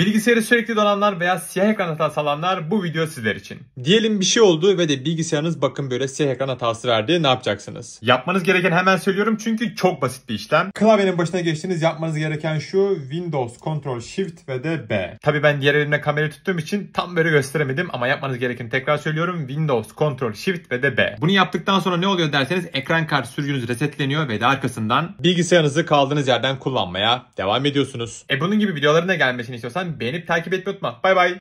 Bilgisayarı sürekli donanlar veya siyah ekran hatası alanlar bu video sizler için. Diyelim bir şey oldu ve de bilgisayarınız bakın böyle siyah ekran hatası verdi ne yapacaksınız? Yapmanız gereken hemen söylüyorum çünkü çok basit bir işlem. Klavyenin başına geçtiğiniz yapmanız gereken şu Windows Ctrl Shift ve de B. Tabi ben diğer elimle kamerayı tuttuğum için tam böyle gösteremedim ama yapmanız gereken tekrar söylüyorum Windows Ctrl Shift ve de B. Bunu yaptıktan sonra ne oluyor derseniz ekran kart sürgünüz resetleniyor ve de arkasından bilgisayarınızı kaldığınız yerden kullanmaya devam ediyorsunuz. E bunun gibi videoların da gelmesini istiyorsan lütfen beğenip takip etmeyi unutma. Bay bay.